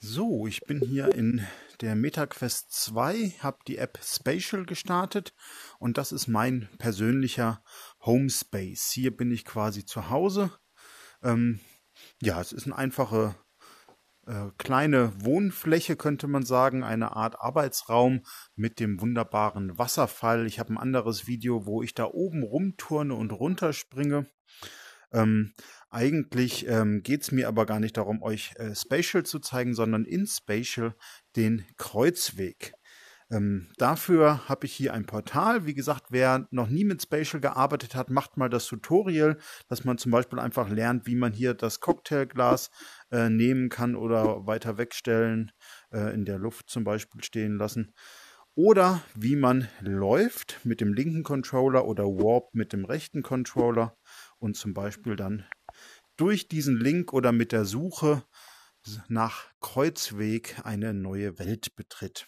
So, ich bin hier in der MetaQuest 2, habe die App Spatial gestartet und das ist mein persönlicher Homespace. Hier bin ich quasi zu Hause. Ähm, ja, es ist eine einfache äh, kleine Wohnfläche, könnte man sagen, eine Art Arbeitsraum mit dem wunderbaren Wasserfall. Ich habe ein anderes Video, wo ich da oben rumturne und runterspringe. Ähm, eigentlich ähm, geht es mir aber gar nicht darum, euch äh, Spatial zu zeigen, sondern in Spatial den Kreuzweg. Ähm, dafür habe ich hier ein Portal. Wie gesagt, wer noch nie mit Spatial gearbeitet hat, macht mal das Tutorial, dass man zum Beispiel einfach lernt, wie man hier das Cocktailglas äh, nehmen kann oder weiter wegstellen, äh, in der Luft zum Beispiel stehen lassen. Oder wie man läuft mit dem linken Controller oder Warp mit dem rechten Controller und zum Beispiel dann durch diesen Link oder mit der Suche nach Kreuzweg eine neue Welt betritt.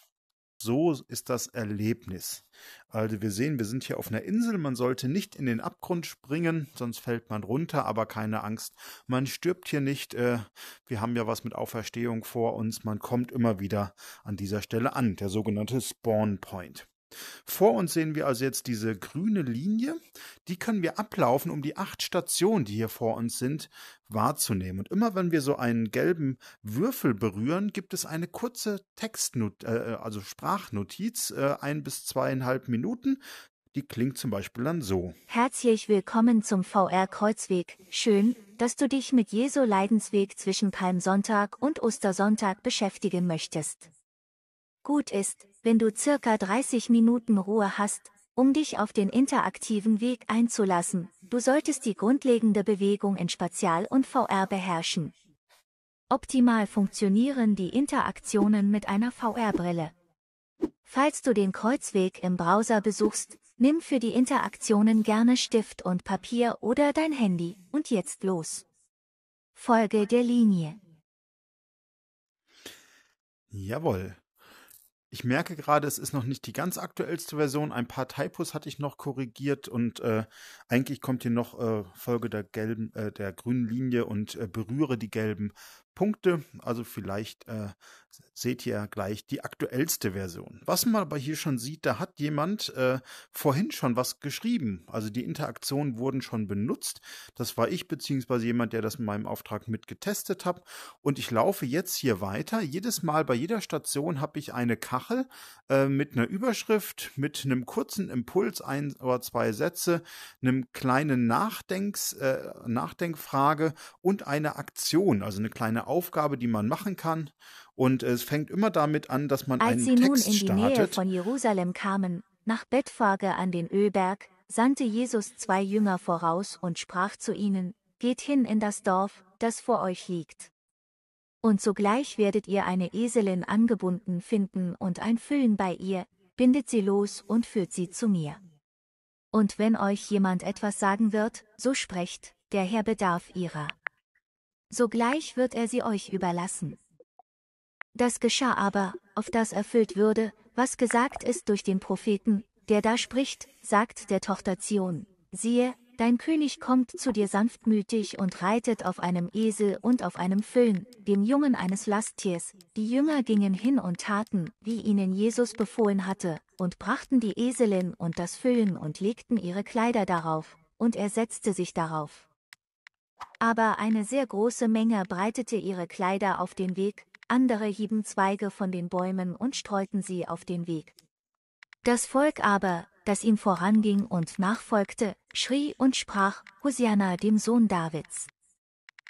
So ist das Erlebnis. Also wir sehen, wir sind hier auf einer Insel. Man sollte nicht in den Abgrund springen, sonst fällt man runter, aber keine Angst. Man stirbt hier nicht. Äh, wir haben ja was mit Auferstehung vor uns. Man kommt immer wieder an dieser Stelle an, der sogenannte Spawn Point. Vor uns sehen wir also jetzt diese grüne Linie. Die können wir ablaufen, um die acht Stationen, die hier vor uns sind, wahrzunehmen. Und immer wenn wir so einen gelben Würfel berühren, gibt es eine kurze Textnot, äh, äh also Sprachnotiz, äh, ein bis zweieinhalb Minuten. Die klingt zum Beispiel dann so. Herzlich willkommen zum VR Kreuzweg. Schön, dass du dich mit Jesu Leidensweg zwischen Palmsonntag und Ostersonntag beschäftigen möchtest. Gut ist, wenn du circa 30 Minuten Ruhe hast, um dich auf den interaktiven Weg einzulassen. Du solltest die grundlegende Bewegung in Spatial und VR beherrschen. Optimal funktionieren die Interaktionen mit einer VR-Brille. Falls du den Kreuzweg im Browser besuchst, nimm für die Interaktionen gerne Stift und Papier oder dein Handy und jetzt los. Folge der Linie. Jawohl. Ich merke gerade, es ist noch nicht die ganz aktuellste Version. Ein paar Typos hatte ich noch korrigiert und äh, eigentlich kommt hier noch äh, Folge der gelben, äh, der grünen Linie und äh, berühre die gelben Punkte. Also vielleicht äh, seht ihr gleich die aktuellste Version. Was man aber hier schon sieht, da hat jemand äh, vorhin schon was geschrieben. Also die Interaktionen wurden schon benutzt. Das war ich beziehungsweise jemand, der das in meinem Auftrag mitgetestet hat. Und ich laufe jetzt hier weiter. Jedes Mal bei jeder Station habe ich eine Kachel äh, mit einer Überschrift, mit einem kurzen Impuls, ein oder zwei Sätze, einem kleinen Nachdenks, äh, Nachdenkfrage und einer Aktion, also eine kleine eine Aufgabe, die man machen kann. Und es fängt immer damit an, dass man Als einen Text startet. Als sie nun in die startet. Nähe von Jerusalem kamen, nach Bettfage an den Ölberg, sandte Jesus zwei Jünger voraus und sprach zu ihnen, Geht hin in das Dorf, das vor euch liegt. Und sogleich werdet ihr eine Eselin angebunden finden und ein Füllen bei ihr, bindet sie los und führt sie zu mir. Und wenn euch jemand etwas sagen wird, so sprecht, der Herr bedarf ihrer. Sogleich wird er sie euch überlassen. Das geschah aber, auf das erfüllt würde, was gesagt ist durch den Propheten, der da spricht, sagt der Tochter Zion, siehe, dein König kommt zu dir sanftmütig und reitet auf einem Esel und auf einem Füllen, dem Jungen eines Lasttiers. Die Jünger gingen hin und taten, wie ihnen Jesus befohlen hatte, und brachten die Eselin und das Füllen und legten ihre Kleider darauf, und er setzte sich darauf aber eine sehr große Menge breitete ihre Kleider auf den Weg, andere hieben Zweige von den Bäumen und streuten sie auf den Weg. Das Volk aber, das ihm voranging und nachfolgte, schrie und sprach, Hosianna dem Sohn Davids.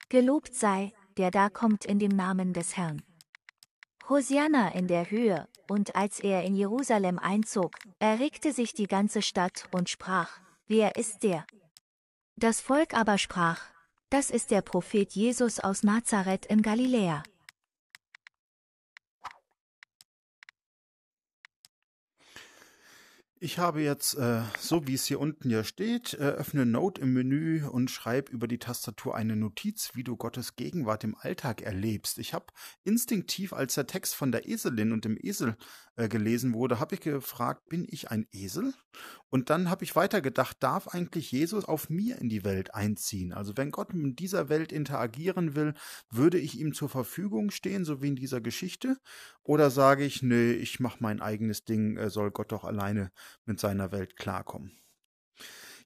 Gelobt sei, der da kommt in dem Namen des Herrn. Hosianna in der Höhe, und als er in Jerusalem einzog, erregte sich die ganze Stadt und sprach, wer ist der? Das Volk aber sprach, das ist der Prophet Jesus aus Nazareth in Galiläa. Ich habe jetzt, äh, so wie es hier unten ja steht, äh, öffne Note im Menü und schreibe über die Tastatur eine Notiz, wie du Gottes Gegenwart im Alltag erlebst. Ich habe instinktiv, als der Text von der Eselin und dem Esel äh, gelesen wurde, habe ich gefragt, bin ich ein Esel? Und dann habe ich weitergedacht, darf eigentlich Jesus auf mir in die Welt einziehen? Also wenn Gott mit dieser Welt interagieren will, würde ich ihm zur Verfügung stehen, so wie in dieser Geschichte? Oder sage ich, nee, ich mache mein eigenes Ding, äh, soll Gott doch alleine mit seiner Welt klarkommen?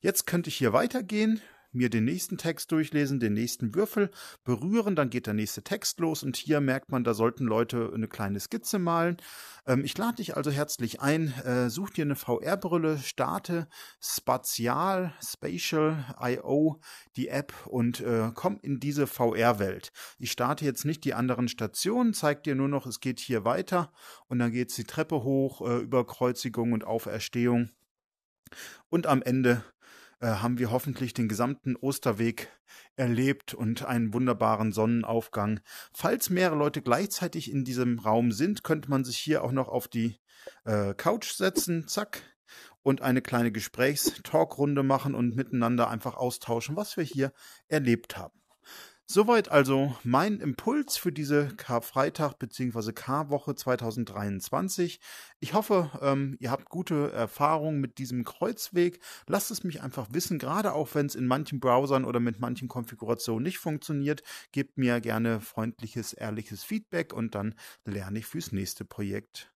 Jetzt könnte ich hier weitergehen mir den nächsten Text durchlesen, den nächsten Würfel berühren, dann geht der nächste Text los und hier merkt man, da sollten Leute eine kleine Skizze malen. Ähm, ich lade dich also herzlich ein, äh, such dir eine VR-Brille, starte Spatial, Spatial IO, die App und äh, komm in diese VR-Welt. Ich starte jetzt nicht die anderen Stationen, zeig dir nur noch, es geht hier weiter und dann geht es die Treppe hoch äh, über und Auferstehung. Und am Ende äh, haben wir hoffentlich den gesamten Osterweg erlebt und einen wunderbaren Sonnenaufgang. Falls mehrere Leute gleichzeitig in diesem Raum sind, könnte man sich hier auch noch auf die äh, Couch setzen, zack, und eine kleine Gesprächstalkrunde machen und miteinander einfach austauschen, was wir hier erlebt haben. Soweit also mein Impuls für diese Karfreitag bzw. Karwoche 2023. Ich hoffe, ähm, ihr habt gute Erfahrungen mit diesem Kreuzweg. Lasst es mich einfach wissen, gerade auch wenn es in manchen Browsern oder mit manchen Konfigurationen nicht funktioniert. Gebt mir gerne freundliches, ehrliches Feedback und dann lerne ich fürs nächste Projekt